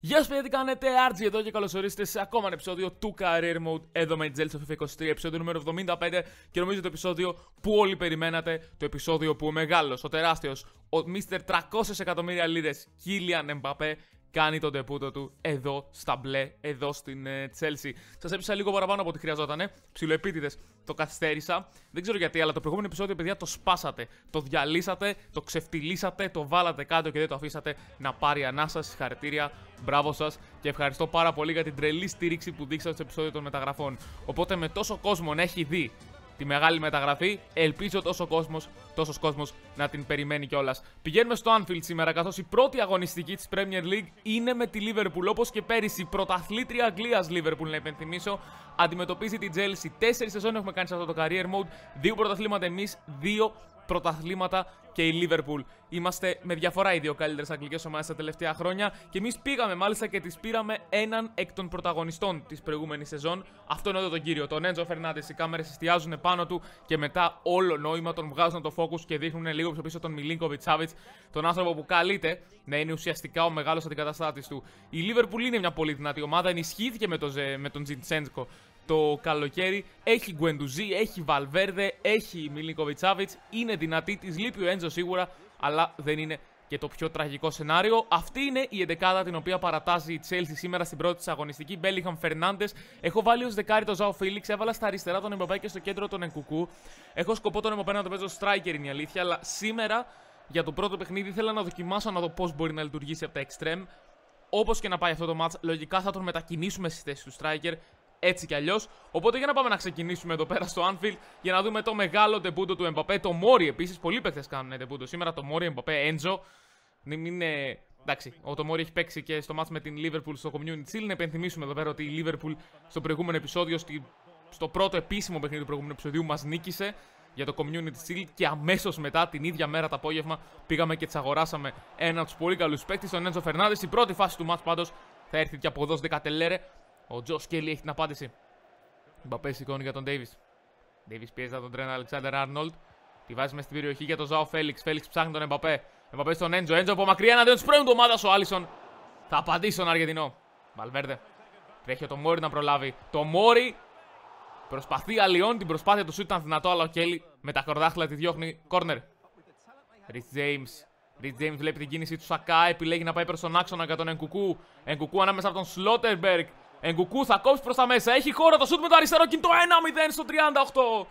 Γεια σας παιδιά τι κάνετε, RG εδώ και καλώς ορίσατε σε ακόμα ένα επεισόδιο του Career Mode εδώ με Τζέλ στο FIFA 23, επεισόδιο νούμερο 75 και νομίζω το επεισόδιο που όλοι περιμένατε, το επεισόδιο που ο μεγάλος, ο τεράστιος, ο Mr. 300 εκατομμύρια λίρες, Kylian Mbappé κάνει τον τεπούτο του εδώ στα μπλε, εδώ στην Τσέλσι. Ε, σας έπεισα λίγο παραπάνω από ό,τι χρειαζότανε. Ψιλοεπίτηδες το καθυστέρησα. Δεν ξέρω γιατί, αλλά το προηγούμενο επεισόδιο, παιδιά, το σπάσατε. Το διαλύσατε, το ξεφτυλίσατε, το βάλατε κάτω και δεν το αφήσατε να πάρει ανάσα. Συγχαρητήρια, μπράβο σας και ευχαριστώ πάρα πολύ για την τρελή στήριξη που δείξατε στο επεισόδιο των μεταγραφών. Οπότε με τόσο κόσμο να έχει δει τη μεγάλη μεταγραφή. Ελπίζω τόσο κόσμος τόσος κόσμος να την περιμένει κιόλας. Πηγαίνουμε στο Anfield σήμερα, καθώς η πρώτη αγωνιστική της Premier League είναι με τη Liverpool. Όπως και πέρυσι, πρωταθλήτρια Αγγλίας Liverpool, να υπενθυμίσω, αντιμετωπίζει την Chelsea. Τέσσερις σεζόν έχουμε κάνει σε αυτό το career mode, δύο πρωταθλήματα εμείς, δύο πρωταθλήματα και η Λίβερπουλ. Είμαστε με διαφορά οι δύο καλύτερες αγγλικές ομάδες τα τελευταία χρόνια και εμείς πήγαμε μάλιστα και τις πήραμε έναν εκ των πρωταγωνιστών της προηγούμενης σεζόν. Αυτό είναι εδώ τον κύριο. Τον Έντζο Φερνάντες. Οι κάμερες εστιάζουν πάνω του και μετά όλο νόημα τον βγάζουν το focus και δείχνουν λίγο πιο πίσω τον Μιλίνκοβιτ Σάβιτ, τον άνθρωπο που καλείται να είναι ουσιαστικά ο μεγάλος αντικαταστάτης του. Η Λίβερπουλ είναι μια πολύ δυνατή ομάδα. Ενισχύθηκε με, με τον Τζιντσέντσκο το καλοκαίρι. Έχει Γκουεντουζή, έχει Βαλβέρδε, έχει Μιλνικοβιτσάβιτ. Είναι δυνατή, της λείπει ο Έντζο σίγουρα, αλλά δεν είναι και το πιο τραγικό σενάριο. Αυτή είναι η εντεκάδα την οποία παρατάζει η Chelsea σήμερα στην πρώτη της αγωνιστική. Μπέλιχαμ Φερνάντες. Έχω βάλει ως δεκάρι τον Ζάο Φίλιξ. Έβαλα στα αριστερά τον Εμποπέ και στο κέντρο τον Εγκουκού. Έχω σκοπό τον Εμποπέ να το παίζω striker είναι η αλήθεια. Αλλά σήμερα για το πρώτο παιχνίδι ήθελα να δοκιμάσω να δω πώς μπορεί να λειτουργήσει από τα extreme. Όπως και να πάει αυτό το match, λογικά θα τον μετακινήσουμε στη θέση του striker έτσι κι αλλιώς. Οπότε για να πάμε να ξεκινήσουμε εδώ πέρα στο Anfield για να δούμε το μεγάλο τεμπούντο του Mbappé. Το Μόρι επίσης. Πολλοί παίχτε κάνουν τεμπούντο σήμερα. Το Μόρι, Mbappé, Έντζο. Είναι... Εντάξει, ο Τομόρι έχει παίξει και στο μάτς με την Liverpool στο Community Shield. Να επενθυμίσουμε εδώ πέρα ότι η Liverpool στο προηγούμενο επεισόδιο, στο πρώτο επίσημο παιχνίδι του προηγούμενου επεισοδίου, μας νίκησε για το Community Shield και αμέσως μετά, την ίδια μέρα το απόγευμα, πήγαμε και τσαγοράσαμε αγοράσαμε ένα από τους πολύ καλούς παίκτες, τον Έντζο Φερνάνδη. Στην πρώτη φάση του μάτς πάντως θα έρθει και από εδώ Δεκατελέρε. Ο Τζος Σκέλι έχει την απάντηση. Μπαπέ σηκώνει για τον Ντέιβι. Ντέιβι πιέζει από τον τρένα Αλεξάνδρ Άρνολτ. Τη βάζει μέσα στην περιοχή για τον Ζάο Φέληξ. Φέληξ ψάχνει τον Εμπαπέ. Εμπαπέ στον Έντζο. Έντζο από μακριά να τον πρώην του ομάδα ο Άλισον. Θα απαντήσει τον Αργεντινό. Βαλβέρδε. Τρέχει το Μόρι να προλάβει. Το Μόρι προσπαθεί αλλιών την προσπάθεια του ήταν δυνατό, αλλά ο Κέλλη με τα κορδάχλα τη διώχνει. Κόρνερ. Ρι Τζέιμ. Ρι Τζέιμ βλέπει την κίνηση του Σακά. Επιλέγει να πάει προς τον άξονα για τον Εγκουκού. Εγκουκού ανάμεσα από τον Σλότερμπεργκ. Εγκουκού θα κόψει προς τα μέσα. Έχει χώρο το σουτ με το αριστερό κινητό. 1-0 στο 38.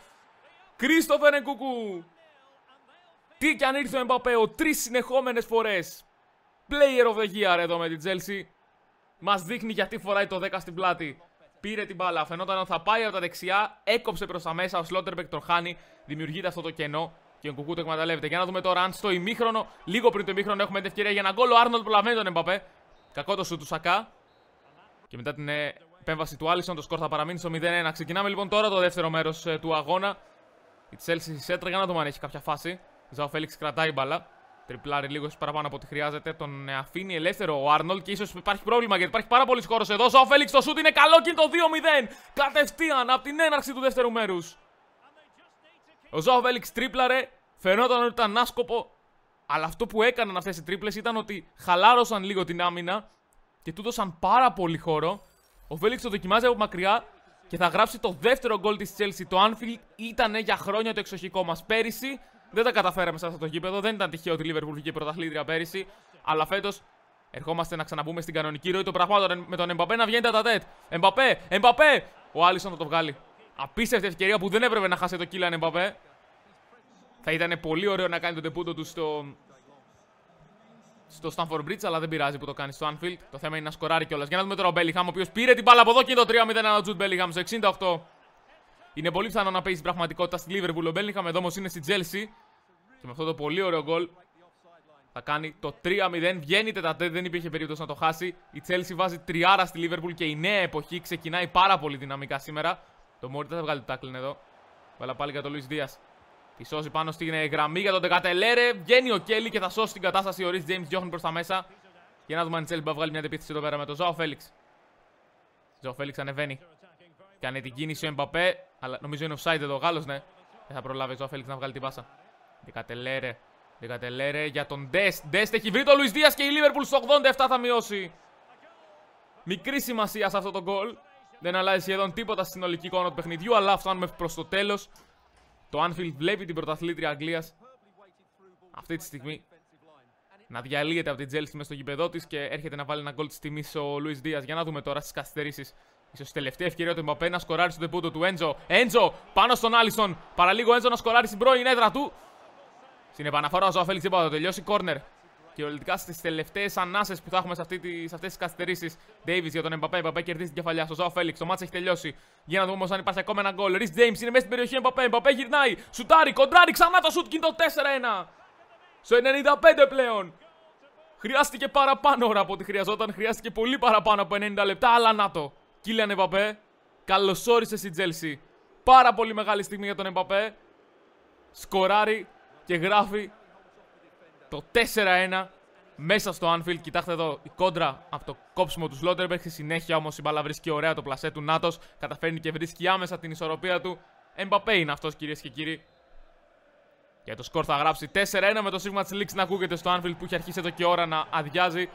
Κρίστοφερ Εγκουκού. Τι κι αν ήρθε ο Εμπαπέο τρεις συνεχόμενες φορές. Player of the year εδώ με την Τζέλση. Μας δείχνει γιατί φοράει το 10 στην πλάτη. Πήρε την μπάλα. Φαινόταν ότι θα πάει από τα δεξιά. Έκοψε προς τα μέσα. Ο Σλότερμπεκ τον χάνει. Δημιουργείται αυτό το κενό. Και ο Κουκού το εκμεταλλεύεται. Για να δούμε τώρα αν στο ημίχρονο, λίγο πριν το ημίχρονο, έχουμε την ευκαιρία για ένα γκολ. Ο Άρνολτ προλαβαίνει τον Εμπαπέ. Κακό το σου του Σακά. Και μετά την ε, επέμβαση του Άλισον, το σκορ θα παραμείνει στο 0-1. Ξεκινάμε λοιπόν τώρα το δεύτερο μέρος ε, του αγώνα. Η Τσέλση σέτρεγα να το αν έχει κάποια φάση. Ζαο Φέληξ κρατάει μπαλά. Τριπλάρει λίγο παραπάνω από ό,τι χρειάζεται. Τον ε, αφήνει ελεύθερο ο Άρνολ και ίσως υπάρχει πρόβλημα γιατί υπάρχει πάρα πολύς χώρος εδώ. Ζαο Φέληξ το σουτ είναι καλό και είναι το 2-0. Κατευθείαν από την έναρξη του δεύτερου μέρους. Ο Ζαο Φέληξ τρίπλαρε. Φαινόταν ότι ήταν άσκοπο. Αλλά αυτό που έκαναν αυτές οι τρίπλες ήταν ότι χαλάρωσαν λίγο την άμυνα και του δώσαν πάρα πολύ χώρο. Ο Φέληξ το δοκιμάζει από μακριά και θα γράψει το δεύτερο γκολ της Chelsea. Το Anfield ήταν για χρόνια το εξοχικό μας πέρυσι. Δεν τα καταφέραμε σε αυτό το γήπεδο. Δεν ήταν τυχαίο ότι η Liverpool βγήκε πρωταθλήτρια πέρυσι. Αλλά φέτος ερχόμαστε να ξαναμπούμε στην κανονική ροή των πραγμάτων. Με τον Εμπαπέ να βγαίνει τα τέτ. Εμπαπέ, Εμπαπέ! Ο Άλισον θα το βγάλει. Απίστευτη ευκαιρία που δεν έπρεπε να χάσει το Κίλαν Εμπαπέ. Θα ήταν πολύ ωραίο να κάνει τον τεπούτο του στο στο Stanford Bridge, αλλά δεν πειράζει που το κάνει στο Anfield. Το θέμα είναι να σκοράρει κιόλας. Για να δούμε τώρα ο Μπέλιχαμ ο οποίος πήρε την μπάλα από εδώ και είναι το 3-0 ένα Τζουτ Bellingham στο 68. Είναι πολύ πιθανό να παίζει πραγματικότητα στη Liverpool. Ο Μπέλιχαμ εδώ όμως είναι στη Chelsea. Και με αυτό το πολύ ωραίο γκολ θα κάνει το 3-0. Βγαίνει τετατέ, δεν υπήρχε περίπτωση να το χάσει. Η Chelsea βάζει τριάρα στη Liverpool και η νέα εποχή ξεκινάει πάρα πολύ δυναμικά σήμερα. Το Μόρι δεν θα βγάλει το τάκλιν εδώ. Βάλα πάλι για το Λουίς Δίας. Τη σώζει πάνω στην ε, γραμμή για τον Τεκατελέρε. Βγαίνει ο Κέλλη και θα σώσει την κατάσταση. Ο Ρις Τζέιμ διώχνει προς τα μέσα. Και να δούμε αν Τσέλμπα βγάλει μια επίθεση εδώ πέρα με τον Ζάο Φέληξ. Ζάο Φέληξ ανεβαίνει. Κάνει την κίνηση ο Εμπαπέ. Αλλά νομίζω είναι offside εδώ ο Γάλλος, ναι. Δεν θα προλάβει ο Ζάο Φέληξ να βγάλει την πάσα. Δεκατελέρε. Δεκατελέρε για τον Ντεστ. Ντεστ έχει βρει τον Λουι Δίας και η Λίβερπουλ στο 87 θα μειώσει. Μικρή σημασία σε αυτό το γκολ. Δεν αλλάζει σχεδόν τίποτα στην ολική εικόνα του παιχνιδιού, αλλά φτάνουμε προς το τέλος. Το Anfield βλέπει την πρωταθλήτρια Αγγλίας αυτή τη στιγμή να διαλύεται από την Chelsea μέσα στο γήπεδό της και έρχεται να βάλει ένα γκολ της τιμής ο Λουίς Δίας. Για να δούμε τώρα στις καθυστερήσεις. σω τελευταία ευκαιρία του Μπαπέ να σκοράρει στο τεπούτο του Έντζο. Έντζο πάνω στον Άλισον. Παραλίγο Έντζο να σκοράρει στην πρώην έδρα του. Στην επαναφορά ο Ζωαφέλη να τελειώσει. Κόρνερ και κυριολεκτικά στις τελευταίες ανάσες που θα έχουμε σε, αυτή τη, σε αυτές τις καθυστερήσεις. Ντέιβι για τον Εμπαπέ. Εμπαπέ κερδίζει την κεφαλιά στο Ζάο Φέληξ. Το μάτσο έχει τελειώσει. Για να δούμε όμως αν υπάρχει ακόμα ένα γκολ. Ρι James είναι μέσα στην περιοχή. Εμπαπέ. Εμπαπέ γυρνάει. Σουτάρει, κοντράρει ξανά το σουτ. το 4 4-1. Στο 95 πλέον. Χρειάστηκε παραπάνω ώρα από ό,τι χρειαζόταν. Χρειάστηκε πολύ παραπάνω από 90 λεπτά. Αλλά να το. Κίλιαν Εμπαπέ. Καλωσόρισε στη Τζέλση. Πάρα πολύ μεγάλη στιγμή για τον Εμπαπέ. Σκοράρει και γράφει το 4-1 μέσα στο Anfield. Κοιτάξτε εδώ η κόντρα από το κόψιμο του Σλότερμπεργκ. Στη συνέχεια όμως η μπάλα βρίσκει ωραία το πλασέ του Νάτος. Καταφέρνει και βρίσκει άμεσα την ισορροπία του. Εμπαπέ είναι αυτός κυρίες και κύριοι. Και το σκορ θα γράψει 4-1 με το σίγμα τη Λίξ να ακούγεται στο Anfield που έχει αρχίσει εδώ και ώρα να αδειάζει.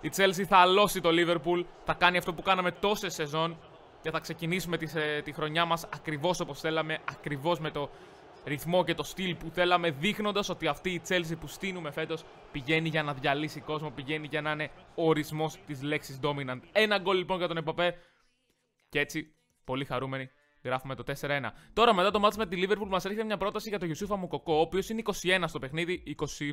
Η Chelsea θα αλώσει το Liverpool. Θα κάνει αυτό που κάναμε τόσες σεζόν. Και θα ξεκινήσουμε τη, ε, τη χρονιά μας ακριβώς όπως θέλαμε, ακριβώς με το ρυθμό και το στυλ που θέλαμε, δείχνοντας ότι αυτή η Chelsea που στείλουμε φέτος πηγαίνει για να διαλύσει κόσμο, πηγαίνει για να είναι ορισμός της λέξης dominant. Ένα γκολ λοιπόν για τον Επαπέ. Και έτσι, πολύ χαρούμενοι, γράφουμε το 4-1. Τώρα μετά το μάτς με τη Liverpool μας έρχεται μια πρόταση για τον Γιουσούφα Μουκοκό, ο οποίος είναι 21 στο παιχνίδι, 20.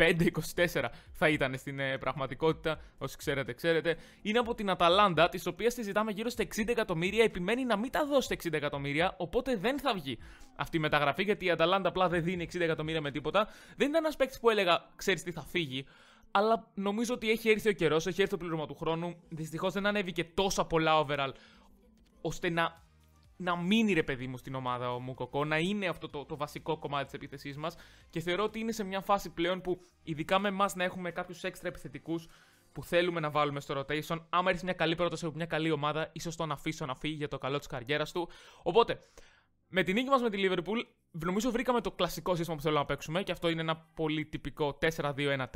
25-24 θα ήταν στην ε, πραγματικότητα. Όσοι ξέρετε, ξέρετε. Είναι από την Αταλάντα, της οποίας τη ζητάμε γύρω στα 60 εκατομμύρια. Επιμένει να μην τα δώσει τα 60 εκατομμύρια, οπότε δεν θα βγει αυτή η μεταγραφή, γιατί η Αταλάντα απλά δεν δίνει 60 εκατομμύρια με τίποτα. Δεν ήταν ένας παίκτης που έλεγα, ξέρεις τι θα φύγει. Αλλά νομίζω ότι έχει έρθει ο καιρός, έχει έρθει το πλήρωμα του χρόνου. Δυστυχώς δεν ανέβηκε τόσα πολλά overall ώστε να να μείνει ρε παιδί μου στην ομάδα ο Μουκοκό, να είναι αυτό το, το βασικό κομμάτι της επίθεσής μας. Και θεωρώ ότι είναι σε μια φάση πλέον που, ειδικά με εμάς, να έχουμε κάποιους έξτρα επιθετικούς που θέλουμε να βάλουμε στο rotation. Άμα έρθει μια καλή πρόταση από μια καλή ομάδα, ίσως τον αφήσω να φύγει για το καλό της καριέρας του. Οπότε, με την νίκη μας με τη Liverpool, νομίζω βρήκαμε το κλασικό σύστημα που θέλω να παίξουμε και αυτό είναι ένα πολύ τυπικό 4-2-1-3.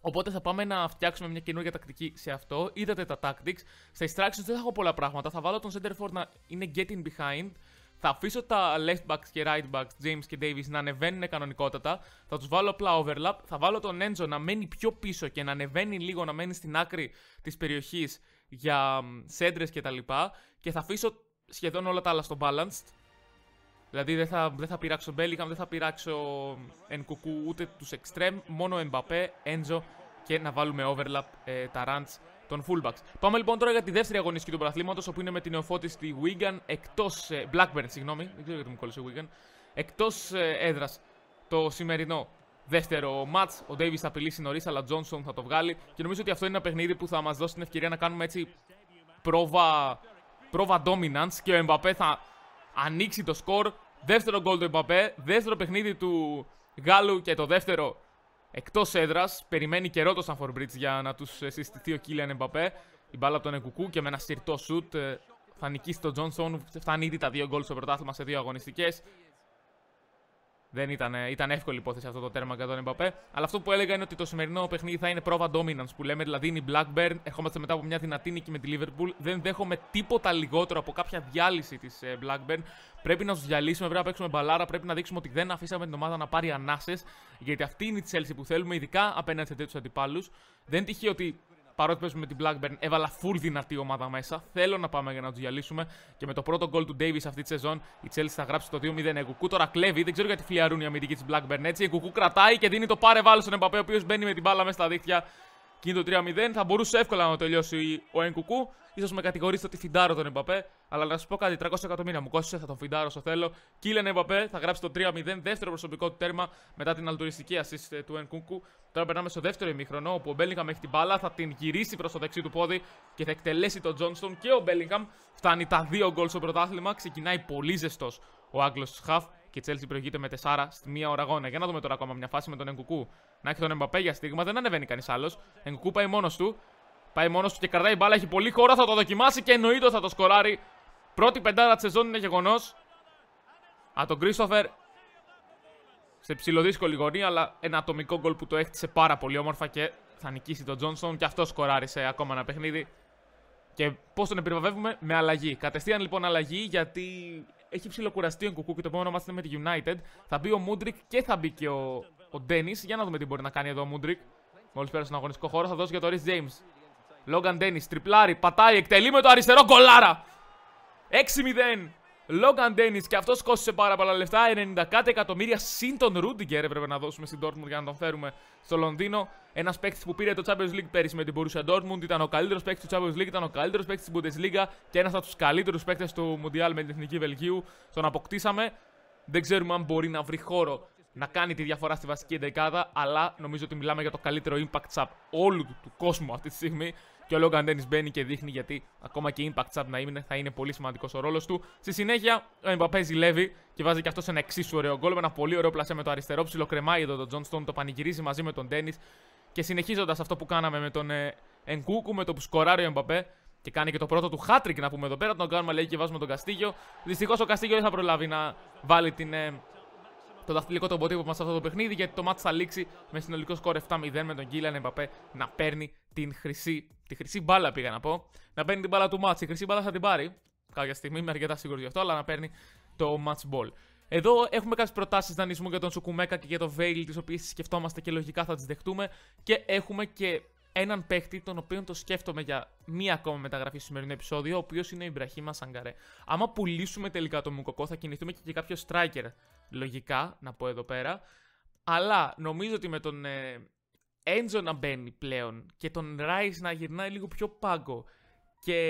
Οπότε θα πάμε να φτιάξουμε μια καινούργια τακτική σε αυτό. Είδατε τα tactics. Στα instructions δεν θα έχω πολλά πράγματα. Θα βάλω τον center να είναι getting behind. Θα αφήσω τα left backs και right backs, James και Davis, να ανεβαίνουν κανονικότατα. Θα τους βάλω απλά overlap. Θα βάλω τον Enzo να μένει πιο πίσω και να ανεβαίνει λίγο, να μένει στην άκρη της περιοχής για σέντρε κτλ. Και, και θα αφήσω σχεδόν όλα τα άλλα στο balanced. Δηλαδή δεν θα, δεν θα πειράξω Μπέλικαμ, δεν θα πειράξω Ενκουκού ούτε τους εξτρέμ, μόνο Εμπαπέ, ένζο και να βάλουμε overlap ε, τα runs των fullbacks. Πάμε λοιπόν τώρα για τη δεύτερη αγωνιστική του πρωταθλήματος, όπου είναι με την νεοφώτη στη Wigan, εκτός. Ε, Blackburn, συγγνώμη, δεν ξέρω γιατί μου κόλλησε Wigan. Εκτός ε, έδρας το σημερινό δεύτερο ματ. Ο Ντέιβι θα απειλήσει νωρίς, αλλά Τζόνσον θα το βγάλει. Και νομίζω ότι αυτό είναι ένα παιχνίδι που θα μας δώσει την ευκαιρία να κάνουμε έτσι πρόβα, πρόβα dominance και ο Εμπαπέ θα, ανοίξει το σκορ. Δεύτερο γκολ του Εμπαπέ, δεύτερο παιχνίδι του Γάλλου και το δεύτερο εκτός έδρας. Περιμένει καιρό το Σανφορ για να τους συστηθεί ο Κίλιαν Εμπαπέ. Η μπάλα από τον Εκουκού και με ένα σιρτό σουτ ε, θα νικήσει τον Τζόνσον. Φτάνει ήδη τα δύο γκολ στο πρωτάθλημα σε δύο αγωνιστικές. Δεν ήταν, ε, ήταν εύκολη υπόθεση αυτό το τέρμα για τον Εμπαπέ. Αλλά αυτό που έλεγα είναι ότι το σημερινό παιχνίδι θα είναι πρόβα dominance που λέμε. Δηλαδή είναι η Blackburn. Ερχόμαστε μετά από μια δυνατή νίκη με τη Liverpool. Δεν δέχομαι τίποτα λιγότερο από κάποια διάλυση της ε, Blackburn. Πρέπει να τους διαλύσουμε, πρέπει να παίξουμε μπαλάρα. Πρέπει να δείξουμε ότι δεν αφήσαμε την ομάδα να πάρει ανάσες. Γιατί αυτή είναι η Chelsea που θέλουμε, ειδικά απέναντι σε τέτοιους αντιπάλους. Δεν τυχεί ότι παρότι πέσουμε με την Blackburn, έβαλα full δυνατή ομάδα μέσα. Θέλω να πάμε για να τους διαλύσουμε. Και με το πρώτο γκολ του Davis αυτή τη σεζόν, η Chelsea θα γράψει το 2-0. Εγκουκού τώρα κλέβει, δεν ξέρω γιατί φλιαρούν οι αμυντικοί της Blackburn έτσι. Εγκουκού κρατάει και δίνει το πάρε βάλει στον Εμπαπέ, ο οποίος μπαίνει με την μπάλα μέσα στα δίχτυα είναι το 3-0. Θα μπορούσε εύκολα να τελειώσει ο Ενκουκού. σω με κατηγορήσετε ότι φιντάρω τον Εμπαπέ. Αλλά να σα πω κάτι: 300 εκατομμύρια μου κόστησε, θα τον φιντάρω όσο θέλω. Κύλεν Εμπαπέ θα γράψει το 3-0, δεύτερο προσωπικό του τέρμα μετά την αλτουριστική assist ε, του Ενκούκου. Τώρα περνάμε στο δεύτερο ημίχρονο, όπου ο Μπέλιγχαμ έχει την μπάλα, θα την γυρίσει προς το δεξί του πόδι και θα εκτελέσει τον Τζόνστον. Και ο Μπέλιγχαμ φτάνει τα δύο γκολ στο πρωτάθλημα. Ξεκινάει πολύ ζεστός ο Άγγλος Χαφ και η Chelsea προηγείται με 4 στη μία ώρα αγώνα. Για να δούμε τώρα ακόμα μια φάση με τον Εγκουκού. Να έχει τον Εμπαπέ για στίγμα, δεν ανεβαίνει κανείς άλλος. Εγκουκού πάει μόνος του. Πάει μόνος του και κρατάει μπάλα, έχει πολύ χώρο, θα το δοκιμάσει και εννοείται θα το σκοράρει. Πρώτη πεντάρα της σεζόν είναι γεγονός. Α, τον Κρίστοφερ σε ψηλοδύσκολη γωνία, αλλά ένα ατομικό γκολ που το έχτισε πάρα πολύ όμορφα και θα νικήσει τον Τζόνσον και αυτό σκοράρει σε ακόμα ένα παιχνίδι. Και πώς τον επιβαβεύουμε, με αλλαγή. Κατευθείαν λοιπόν αλλαγή, γιατί έχει ψηλοκουραστεί ο Κουκού και το επόμενο μάτι είναι με τη United. Θα μπει ο Μούντρικ και θα μπει και ο, ο Ντένις. Για να δούμε τι μπορεί να κάνει εδώ ο Μούντρικ. Μόλις πέρασε τον αγωνιστικό χώρο, θα δώσει για το Ρις Τζέιμ. Λόγκαν Ντένις, τριπλάρι, πατάει, εκτελεί με το αριστερο κολαρα γκολάρα. 6-0. Λόγκαν Ντένι και αυτός κόστησε πάρα πολλά λεφτά. 90 κάτι εκατομμύρια συν τον Ρούντιγκερ έπρεπε να δώσουμε στην Dortmund για να τον φέρουμε στο Λονδίνο. Ένας παίκτης που πήρε το Champions League πέρυσι με την Borussia Dortmund. Ήταν ο καλύτερος παίκτης του Champions League, ήταν ο καλύτερος παίκτης της Bundesliga και ένας από τους καλύτερους παίκτες του Μουντιάλ με την Εθνική Βελγίου. Τον αποκτήσαμε. Δεν ξέρουμε αν μπορεί να βρει χώρο να κάνει τη διαφορά στη βασική δεκάδα, αλλά νομίζω ότι μιλάμε για το καλύτερο impact sub όλου του κόσμου αυτή τη στιγμή και ο Logan Dennis μπαίνει και δείχνει γιατί ακόμα και impact sub να είναι, θα είναι πολύ σημαντικός ο ρόλος του. Στη συνέχεια ο Mbappé ζηλεύει και βάζει και αυτός ένα εξίσου ωραίο γκολ με ένα πολύ ωραίο πλασέ με το αριστερό ψηλο. Κρεμάει εδώ τον Τζόνστον. το πανηγυρίζει μαζί με τον Dennis και συνεχίζοντας αυτό που κάναμε με τον ε, με το που σκοράρει ο Mbappé, και κάνει και το πρώτο του χάτρικ να πούμε εδώ πέρα. Τον κάνουμε λέει και βάζουμε τον Καστίγιο. Δυστυχώς ο Καστίγιο δεν θα προλάβει να βάλει την ε, το δαχτυλικό των ποτύπων μας σε αυτό το παιχνίδι, γιατί το match θα λήξει με συνολικό σκορ 7-0 με τον Κίλιαν Εμπαπέ να παίρνει την χρυσή, τη χρυσή μπάλα πήγα να πω, να παίρνει την μπάλα του match. Η χρυσή μπάλα θα την πάρει κάποια στιγμή, είμαι αρκετά σίγουρος γι' αυτό, αλλά να παίρνει το match ball. Εδώ έχουμε κάποιες προτάσεις δανεισμού για τον Σουκουμέκα και για τον veil τις οποίες σκεφτόμαστε και λογικά θα τις δεχτούμε. Και έχουμε και έναν παίχτη, τον οποίο το σκέφτομαι για μία ακόμα μεταγραφή στο σημερινό επεισόδιο, ο οποίος είναι η Ιμπραχήμα Σαγκαρέ. Άμα πουλήσουμε τελικά τον Μουκοκό, θα κινηθούμε και για κάποιο striker λογικά να πω εδώ πέρα. Αλλά νομίζω ότι με τον Έντζο ε, να μπαίνει πλέον και τον Ράις να γυρνάει λίγο πιο πάγκο και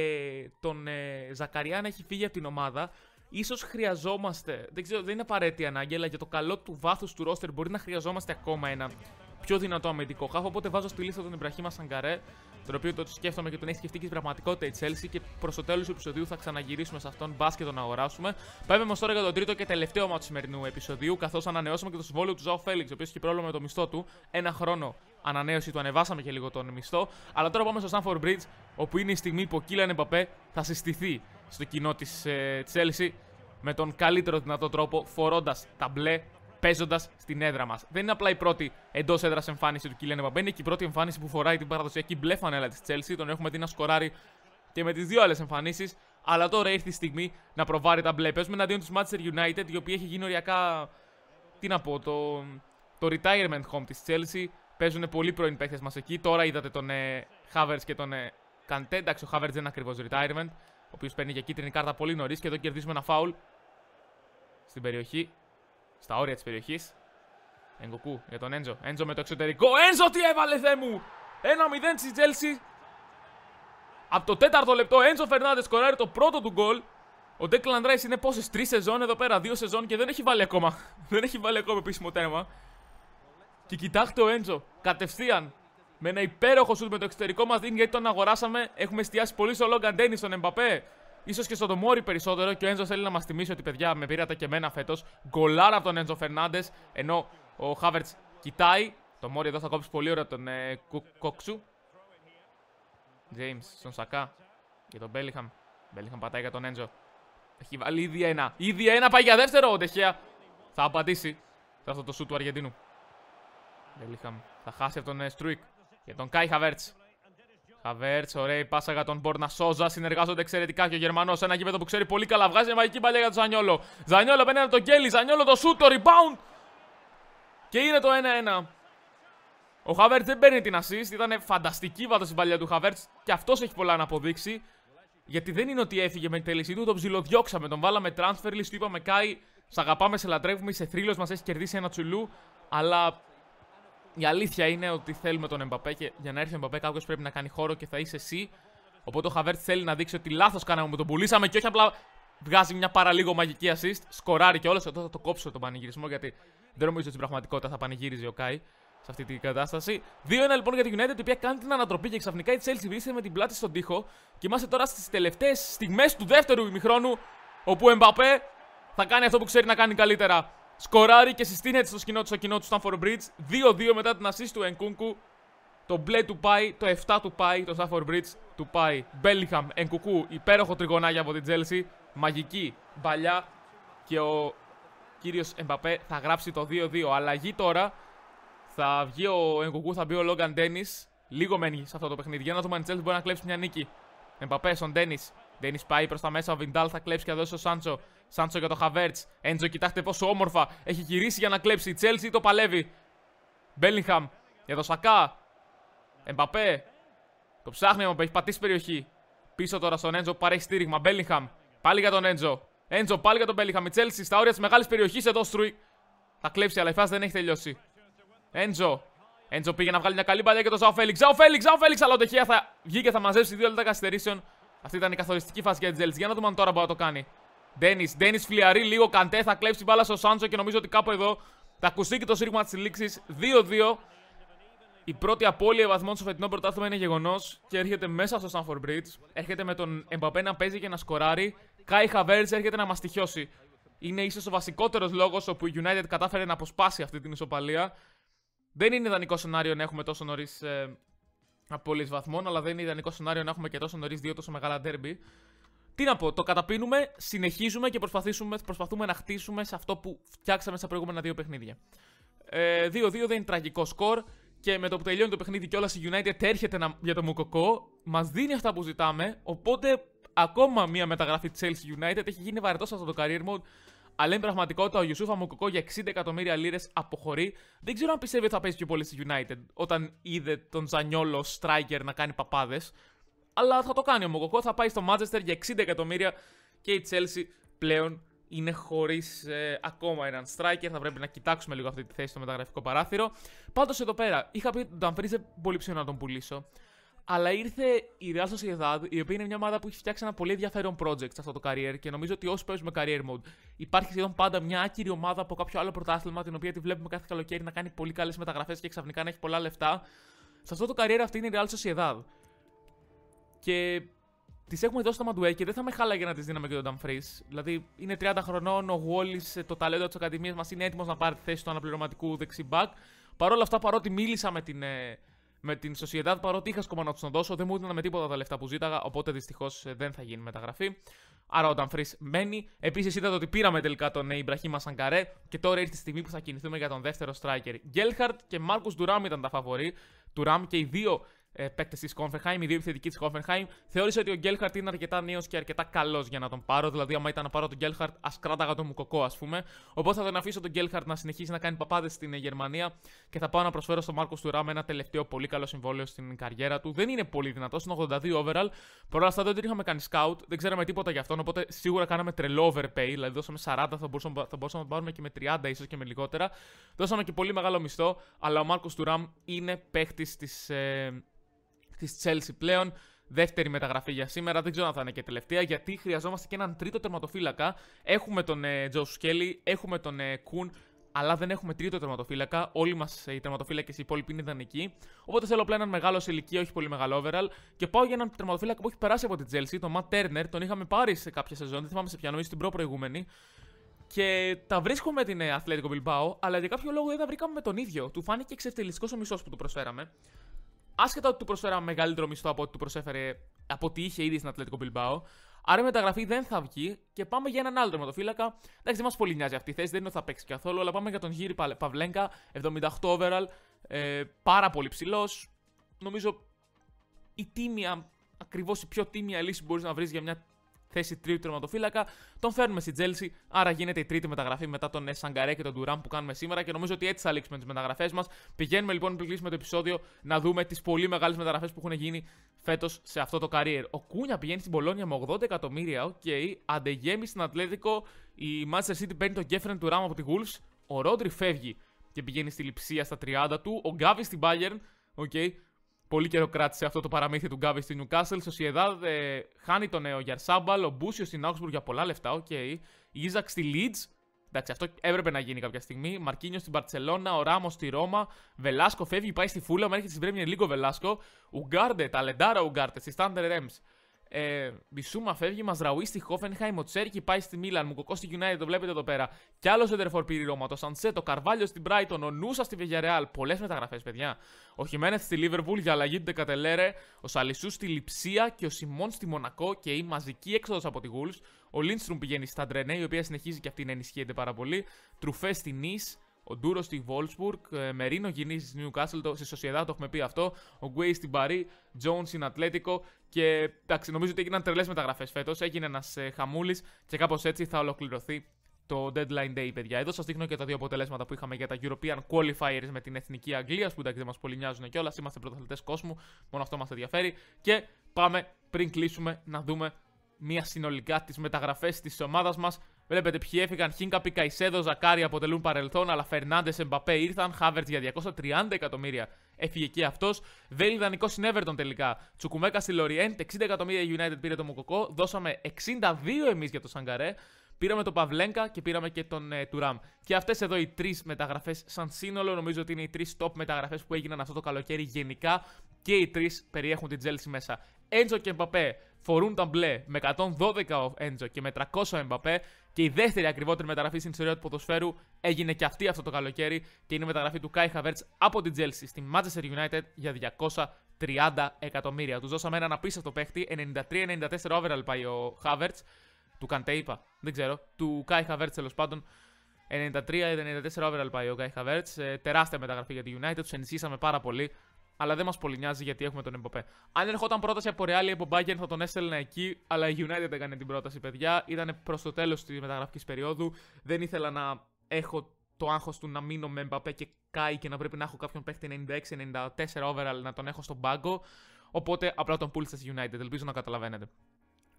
τον Ζακαριάν ε, Ζακαριά να έχει φύγει από την ομάδα, ίσως χρειαζόμαστε, δεν ξέρω, δεν είναι απαραίτητη ανάγκη, αλλά για το καλό του βάθους του ρόστερ μπορεί να χρειαζόμαστε ακόμα ένα πιο δυνατό αμυντικό χάφο, οπότε βάζω στη λίστα τον Ιμπραχήμα Σαγκαρέ, τον οποίο το σκέφτομαι και τον έχει σκεφτεί και στην πραγματικότητα η Chelsea και προς το τέλος του επεισοδίου θα ξαναγυρίσουμε σε αυτόν, μπας και τον αγοράσουμε. Πάμε όμως τώρα για τον τρίτο και τελευταίο μα του σημερινού επεισοδίου, καθώς ανανεώσαμε και το συμβόλαιο του Ζαο Φέλιξ ο οποίος έχει πρόβλημα με το μισθό του. Ένα χρόνο ανανέωση του, ανεβάσαμε και λίγο τον μισθό. Αλλά τώρα πάμε στο Stanford Bridge, όπου είναι η στιγμή που ο Κίλαν Εμπαπέ θα συστηθεί στο κοινό της ε, Chelsea με τον καλύτερο δυνατό τρόπο, φορώντας τα μπλε, παίζοντας στην έδρα μας. Δεν είναι απλά η πρώτη εντός έδρας εμφάνιση του Kylian Mbappé, είναι και η πρώτη εμφάνιση που φοράει την παραδοσιακή μπλε φανέλα της Chelsea. Τον έχουμε δει να σκοράρει και με τις δύο άλλες εμφανίσεις. Αλλά τώρα ήρθε η στιγμή να προβάρει τα μπλε. Παίζουμε εναντίον της Manchester United, η οποία έχει γίνει οριακά. Τι να πω, το, retirement home τη Chelsea. Παίζουν πολύ πρώην παίχτε μας εκεί. Τώρα είδατε τον ε, Havertz και τον ε, Kanté. Εντάξει, ο Havertz δεν είναι ακριβώς retirement. Ο οποίος παίρνει για κίτρινη κάρτα πολύ νωρίς και εδώ κερδίζουμε ένα φάουλ στην περιοχή. Στα όρια της περιοχής. Εγκοκού για τον Έντζο. Έντζο με το εξωτερικό. Έντζο τι έβαλε θέ μου. 1-0 στη Τζέλση. Από το τέταρτο λεπτό Έντζο Φερνάντες σκοράρει το πρώτο του γκολ. Ο Ντέκλαν Ράι είναι πόσες, τρεις σεζόν εδώ πέρα, δύο σεζόν και δεν έχει βάλει ακόμα. δεν έχει βάλει ακόμα επίσημο τέρμα. Και κοιτάξτε ο Έντζο κατευθείαν με ένα υπέροχο σουτ με το εξωτερικό μας δίνει γιατί τον αγοράσαμε. Έχουμε εστιάσει πολύ στο Λόγκαν Ντένι, στον Εμπαπέ, ίσως και στο Τομόρι περισσότερο. Και ο Ένζο θέλει να μας θυμίσει ότι παιδιά με πήρατε και εμένα φέτος. Γκολάρα από τον Ένζο Φερνάντες. Ενώ ο Χάβερτ κοιτάει. Το Μόρι εδώ θα κόψει πολύ ωραία τον ε, Κόξου. James στον Σακά. Για τον Μπέλιχαμ. Μπέλιχαμ πατάει για τον Έντζο. Έχει βάλει ήδη ένα. Ήδη ένα πάει για δεύτερο ο Ντεχέα. Θα απαντήσει σε αυτό το σου του Αργεντίνου. Μπέλιχαμ θα χάσει από τον ε, Στρουικ. Για τον Κάι Χαβέρτς. Χαβέρτ, ωραία, πάσα για τον Μπόρνα Σόζα. Συνεργάζονται εξαιρετικά και ο Γερμανός. Ένα γήπεδο που ξέρει πολύ καλά. Βγάζει μαγική παλιά για τον Ζανιόλο. Ζανιόλο μπαίνει από τον Κέλλη. Ζανιόλο το σούτ, το rebound. Και είναι το 1-1. Ο Χαβέρτ δεν παίρνει την assist. Ήταν φανταστική βάτα στην παλιά του Χαβέρτ. Και αυτός έχει πολλά να αποδείξει. Γιατί δεν είναι ότι έφυγε με την τέλησή του. Τον ψιλοδιώξαμε. Τον βάλαμε transfer list. Του είπαμε Κάι, σ' αγαπάμε, σε λατρεύουμε. Είσαι θρύλος μας, έχεις κερδίσει ένα τσουλού. Αλλά η αλήθεια είναι ότι θέλουμε τον Εμπαπέ και για να έρθει ο Εμπαπέ κάποιος πρέπει να κάνει χώρο και θα είσαι εσύ. Οπότε ο Χαβέρτ θέλει να δείξει ότι λάθος κάναμε με τον πουλήσαμε και όχι απλά βγάζει μια παραλίγο μαγική assist, σκοράρει κιόλας. Εδώ θα το κόψω τον πανηγυρισμό γιατί δεν νομίζω ότι στην πραγματικότητα θα πανηγύριζε ο Κάι σε αυτή την κατάσταση. 2-1 λοιπόν για την United, η οποία κάνει την ανατροπή και ξαφνικά η Chelsea βρίσκεται με την πλάτη στον τοίχο. Και είμαστε τώρα στις τελευταίες στιγμές του δεύτερου ημιχρόνου, όπου ο Εμπαπέ θα κάνει αυτό που ξέρει να κάνει καλύτερα. Σκοράρει και συστήνεται στο σκηνό του, στο κοινό του Stanford Bridge. 2-2 μετά την ασίστη του Ενκούνκου. Το μπλε του πάει, το 7 του πάει, το Stanford Bridge του πάει. Μπέλιχαμ, Ενκουκού, υπέροχο τριγωνάκι από την Τζέλση. Μαγική μπαλιά. Και ο κύριος Εμπαπέ θα γράψει το 2-2. Αλλαγή τώρα. Θα βγει ο Ενκουκού, θα μπει ο Λόγκαν Ντένι. Λίγο μένει σε αυτό το παιχνίδι. Για να δούμε αν η Τζέλση μπορεί να κλέψει μια νίκη. Εμπαπέ στον Ντένι. Ντένι πάει προς τα μέσα. Ο Βιντάλ θα κλέψει και εδώ δώσει Σάντσο. Σάντσο για το Χαβέρτ. Έντζο, κοιτάξτε πόσο όμορφα έχει γυρίσει για να κλέψει. Η Τσέλσι το παλεύει. Μπέλιγχαμ για το Σακά. Εμπαπέ. Το ψάχνει ο έχει πατήσει περιοχή. Πίσω τώρα στον Έντζο που παρέχει στήριγμα. Μπέλιγχαμ. Πάλι για τον Έντζο. Έντζο πάλι για τον Μπέλιγχαμ. Η Τσέλσι στα όρια της μεγάλης περιοχής εδώ στρουί. Θα κλέψει, αλλά η φάση δεν έχει τελειώσει. Έντζο. Έντζο πήγε να βγάλει μια καλή παλιά και το Ζαο Φέληξ. Ζαο αλλά ο Τεχεία θα βγει και θα μαζέψει δύο λεπτά καθυστερήσεων. Αυτή ήταν η καθοριστική φάση για την Τζέλση. Για να δούμε αν τώρα μπορεί να το κάνει. Ντένις. Ντένις φλιαρεί λίγο. Καντέ θα κλέψει μπάλα στο Σάντσο και νομίζω ότι κάπου εδώ θα ακουστεί και το σύρμα της λήξης 2-2. Η πρώτη απώλεια βαθμών στο φετινό πρωτάθλημα είναι γεγονός και έρχεται μέσα στο Stanford Bridge. Έρχεται με τον Εμπαπέ να παίζει και να σκοράρει. Κάι Χαβέρτς έρχεται να μα τυχιώσει. Είναι ίσως ο βασικότερος λόγος όπου η United κατάφερε να αποσπάσει αυτή την ισοπαλία. Δεν είναι ιδανικό σενάριο να έχουμε τόσο νωρίς ε, απώλειες βαθμών, αλλά δεν είναι ιδανικό σενάριο να έχουμε και τόσο νωρίς δύο τόσο μεγάλα ντέρμπι τι να πω, το καταπίνουμε, συνεχίζουμε και προσπαθήσουμε, προσπαθούμε να χτίσουμε σε αυτό που φτιάξαμε στα προηγούμενα δύο παιχνίδια. 2-2 ε, δεν είναι τραγικό σκορ και με το που τελειώνει το παιχνίδι κιόλας η United έρχεται να, για το Μουκοκό, μας δίνει αυτά που ζητάμε, οπότε ακόμα μία μεταγραφή της Chelsea United έχει γίνει βαρετός αυτό το career mode. Αλλά είναι πραγματικότητα ο Ιωσούφα Μουκοκό για 60 εκατομμύρια λίρες αποχωρεί. Δεν ξέρω αν πιστεύει ότι θα παίζει πιο πολύ στη United όταν είδε τον Ζανιόλο Striker να κάνει παπάδες. Αλλά θα το κάνει ο Μοκοκό, θα πάει στο Μάντζεστερ για 60 εκατομμύρια και η Chelsea πλέον είναι χωρίς ε, ακόμα έναν striker. Θα πρέπει να κοιτάξουμε λίγο αυτή τη θέση στο μεταγραφικό παράθυρο. Πάντως εδώ πέρα είχα πει ότι τον Ταμφρίζε πολύ ψηλό να τον πουλήσω. Αλλά ήρθε η Real Sociedad, η οποία είναι μια ομάδα που έχει φτιάξει ένα πολύ ενδιαφέρον project σε αυτό το career και νομίζω ότι όσοι παίζουμε career mode υπάρχει σχεδόν πάντα μια άκυρη ομάδα από κάποιο άλλο πρωτάθλημα την οποία τη βλέπουμε κάθε καλοκαίρι να κάνει πολύ καλές μεταγραφές και ξαφνικά να έχει πολλά λεφτά. Σε αυτό το career αυτή είναι η Real Sociedad. Και τις έχουμε δώσει το Μαντουέ και δεν θα με χάλαγε να τις δίναμε και τον Νταμφρί. Δηλαδή είναι 30 χρονών, ο Γουόλης, ε, το ταλέντο της Ακαδημίας μας είναι έτοιμος να πάρει τη θέση του αναπληρωματικού δεξιμπακ. Παρ' όλα αυτά, παρότι μίλησα με την, ε, με την Sociedad, παρότι είχα σκοπό να τους τον δώσω, δεν μου έδιναν με τίποτα τα λεφτά που ζήταγα, οπότε δυστυχώς ε, δεν θα γίνει μεταγραφή. Άρα ο Νταμφρί μένει. Επίσης είδατε ότι πήραμε τελικά τον Ιμπραχήμα Σανκαρέ και τώρα ήρθε η στιγμή που θα κινηθούμε για τον δεύτερο striker. Γκέλχαρτ και Μάρκο Ντουράμ ήταν τα φαβορή. Ραμ και οι δύο ε, παίκτες της Κόφενχάιμ, οι δύο επιθετικοί της Κόφενχάιμ. Θεώρησε ότι ο Γκέλχαρτ είναι αρκετά νέος και αρκετά καλός για να τον πάρω. Δηλαδή, άμα ήταν να πάρω τον Γκέλχαρτ, ας κράταγα τον Μουκοκό, ας πούμε. Οπότε θα τον αφήσω τον Γκέλχαρτ να συνεχίσει να κάνει παπάδες στην ε, Γερμανία και θα πάω να προσφέρω στον Μάρκος Τουράμ ένα τελευταίο πολύ καλό συμβόλαιο στην καριέρα του. Δεν είναι πολύ δυνατό, είναι 82 overall. Παρ' όλα αυτά δεν τον είχαμε κάνει scout, δεν ξέραμε τίποτα γι' αυτόν. Οπότε σίγουρα κάναμε τρελό overpay, δηλαδή δώσαμε 40, θα μπορούσαμε, θα μπορούσαμε να πάρουμε και με 30 ίσως και με λιγότερα. Δώσαμε και πολύ μεγάλο μισθό, αλλά ο Μάρκος Τουράμ είναι παίχτη της. Ε, της Chelsea πλέον. Δεύτερη μεταγραφή για σήμερα. Δεν ξέρω αν θα είναι και τελευταία, γιατί χρειαζόμαστε και έναν τρίτο τερματοφύλακα. Έχουμε τον ε, Τζο Σκέλι, έχουμε τον ε, Κουν, αλλά δεν έχουμε τρίτο τερματοφύλακα. Όλοι μας ε, οι τερματοφύλακες οι υπόλοιποι είναι ιδανικοί. Οπότε θέλω απλά έναν μεγάλο σε ηλικία, όχι πολύ μεγάλο overall. Και πάω για έναν τερματοφύλακα που έχει περάσει από την Chelsea, τον Matt Turner. Τον είχαμε πάρει σε κάποια σεζόν, δεν θυμάμαι σε ποια, νομίζω την προ προηγούμενη. Και τα βρίσκω με την Αθλέτικο ε, Bilbao, αλλά για κάποιο λόγο δεν τα βρήκαμε με τον ίδιο. Του φάνηκε εξευτελιστικός ο μισός που του προσφέραμε άσχετα ότι του προσφέραμε μεγαλύτερο μισθό από ό,τι του προσέφερε από ό,τι είχε ήδη στην Ατλαντικό Μπιλμπάο. Άρα η μεταγραφή δεν θα βγει και πάμε για έναν άλλο τερματοφύλακα. Εντάξει, δεν μας πολύ νοιάζει αυτή η θέση, δεν είναι ότι θα παίξει καθόλου, αλλά πάμε για τον Γύρι Παυλέγκα, 78 overall, ε, πάρα πολύ ψηλός. Νομίζω η τίμια, ακριβώς η πιο τίμια λύση που μπορείς να βρεις για μια θέση τρίτου τερματοφύλακα. Τον φέρνουμε στη Τζέλση, άρα γίνεται η τρίτη μεταγραφή μετά τον Εσανγκαρέ και τον Τουράμ που κάνουμε σήμερα και νομίζω ότι έτσι θα λήξουμε τις μεταγραφές μας. Πηγαίνουμε λοιπόν πριν κλείσουμε το επεισόδιο να δούμε τις πολύ μεγάλες μεταγραφές που έχουν γίνει φέτος σε αυτό το career. Ο Κούνια πηγαίνει στην Πολόνια με 80 εκατομμύρια, οκ. Okay. Αντεγέμι στην Ατλέτικο, η Manchester City παίρνει τον Γκέφρεν του Ράμ από τη γούλφ. Ο Ρόντρι φεύγει και πηγαίνει στη Λιψία στα 30 του. Ο Γκάβι στην Bayern, οκ. Okay. Πολύ καιρό κράτησε αυτό το παραμύθι του Γκάβι στη Νιουκάσσελ. Στο ε, χάνει τον νέο Γιαρσάμπαλ, ο Μπούσιος στην Άουξμπουργκ για πολλά λεφτά. Οκ. Okay. Ιζακ στη Λίτζ. Εντάξει, αυτό έπρεπε να γίνει κάποια στιγμή. Μαρκίνιος στην Παρσελώνα, ο Ράμος στη Ρώμα. Βελάσκο φεύγει, πάει στη Φούλα, έρχεται στην Πρέμιερ Λίγκο Βελάσκο. τα Λεντάρα Ουγκάρντε, στη Στάντερ Ρέμ. Ε, Μπισούμα φεύγει, μας ραουεί στη Χόφενχάιμ, ο Τσέρκι πάει στη Μίλαν, Μουκοκό στη United, το βλέπετε εδώ πέρα. Κι άλλο Σέντερφορ πήρε Ρώμα, το Σαντσέτο, Καρβάλιο στην Brighton, ο Νούσα στη Βεγιαρεάλ. Πολλές μεταγραφές, παιδιά. Ο Χιμένεθ στη Λίβερπουλ για αλλαγή του Ντεκατελέρε, ο Σαλισού στη Λιψία και ο Σιμών στη Μονακό και η μαζική έξοδος από τη Γούλ. Ο Λίντστρουμ πηγαίνει στα Ντρενέ, η οποία συνεχίζει και αυτή να ενισχύεται πάρα πολύ. Τρουφές στη Νη, ο Ντούρο στη Βόλσπουργκ, ε, Μερίνο γυρίζει στη Νιουκάσσελ, στη Σοσιαδά το έχουμε πει αυτό, ο Γκουέι στην Παρή, Τζόουν στην Ατλέτικο, και εντάξει, νομίζω ότι έγιναν τρελές μεταγραφές φέτος. Έγινε ένας ε, χαμούλης και κάπως έτσι θα ολοκληρωθεί το deadline day, παιδιά. Εδώ σας δείχνω και τα δύο αποτελέσματα που είχαμε για τα European Qualifiers με την εθνική Αγγλία, που εντάξει δεν μα πολύ νοιάζουν κιόλα. Είμαστε πρωταθλητές κόσμου, μόνο αυτό μας ενδιαφέρει. Και πάμε πριν κλείσουμε να δούμε μία συνολικά τις μεταγραφές της ομάδας μας. Βλέπετε ποιοι έφυγαν. Χίνκαπι, Καϊσέδο, Ζακάρι αποτελούν παρελθόν, αλλά Φερνάντες, Εμπαπέ ήρθαν. Χάβερτ για 230 εκατομμύρια Έφυγε και αυτός. Δεν ιδανικός στην Everton τελικά. Τσουκουμέκα στη Λοριέν. 60 εκατομμύρια United πήρε το Μοκοκό Δώσαμε 62 εμείς για το Σαγκαρέ. Πήραμε τον Παυλέγκα και πήραμε και τον ε, Τουράμ. Και αυτές εδώ οι τρεις μεταγραφές, σαν σύνολο, νομίζω ότι είναι οι τρεις top μεταγραφές που έγιναν αυτό το καλοκαίρι γενικά και οι τρεις περιέχουν την Τζέλση μέσα. Έντζο και Μπαπέ φορούν τα μπλε με 112 ο Έντζο και με 300 Μπαπέ. Και η δεύτερη ακριβότερη μεταγραφή στην ιστορία του ποδοσφαίρου έγινε και αυτή αυτό το καλοκαίρι και είναι η μεταγραφή του Κάι Χαβέρτ από την Τζέλση στη Manchester United για 230 εκατομμύρια. Τους δώσαμε έναν απίστευτο παίχτη, 93-94 overall πάει ο Χαβέρτ του Καντέ Δεν ξέρω. Του Κάι Χαβέρτ τέλος πάντων. 93-94 overall πάει ο Κάι Χαβέρτ. Ε, τεράστια μεταγραφή για τη United. Τους ενισχύσαμε πάρα πολύ. Αλλά δεν μας νοιάζει γιατί έχουμε τον Εμποπέ. Αν ερχόταν πρόταση από Real ή από Bayern θα τον έστελνα εκεί. Αλλά η United έκανε την πρόταση, παιδιά. Ήταν προς το τέλος της μεταγραφικής περίοδου. Δεν ήθελα να έχω το άγχος του να μείνω με Μπαπέ και Κάι και να πρέπει να έχω κάποιον παίχτη 96-94 overall να τον έχω στον πάγκο. Οπότε απλά τον πούλησα στη United. Ελπίζω να καταλαβαίνετε.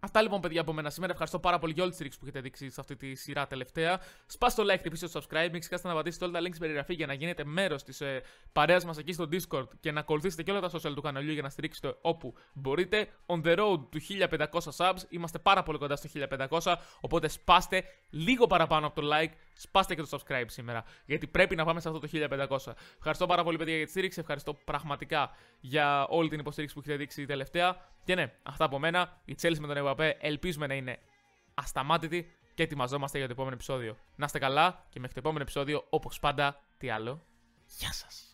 Αυτά λοιπόν, παιδιά, από μένα σήμερα. Ευχαριστώ πάρα πολύ για όλη τη στήριξη που έχετε δείξει σε αυτή τη σειρά τελευταία. Σπάστε το like, χτυπήστε το subscribe, μην ξεχάσετε να πατήσετε όλα τα links στην περιγραφή για να γίνετε μέρος της ε, παρέας μας εκεί στο Discord και να ακολουθήσετε και όλα τα social του καναλιού για να στηρίξετε όπου μπορείτε. On the road του 1500 subs, είμαστε πάρα πολύ κοντά στο 1500, οπότε σπάστε λίγο παραπάνω από το like σπάστε και το subscribe σήμερα. Γιατί πρέπει να πάμε σε αυτό το 1500. Ευχαριστώ πάρα πολύ, παιδιά, για τη στήριξη. Ευχαριστώ πραγματικά για όλη την υποστήριξη που έχετε δείξει τελευταία. Και ναι, αυτά από μένα. Η Chelsea με τον Εβαπέ ελπίζουμε να είναι ασταμάτητη και ετοιμαζόμαστε για το επόμενο επεισόδιο. Να είστε καλά και μέχρι το επόμενο επεισόδιο, όπως πάντα, τι άλλο. Γεια σας!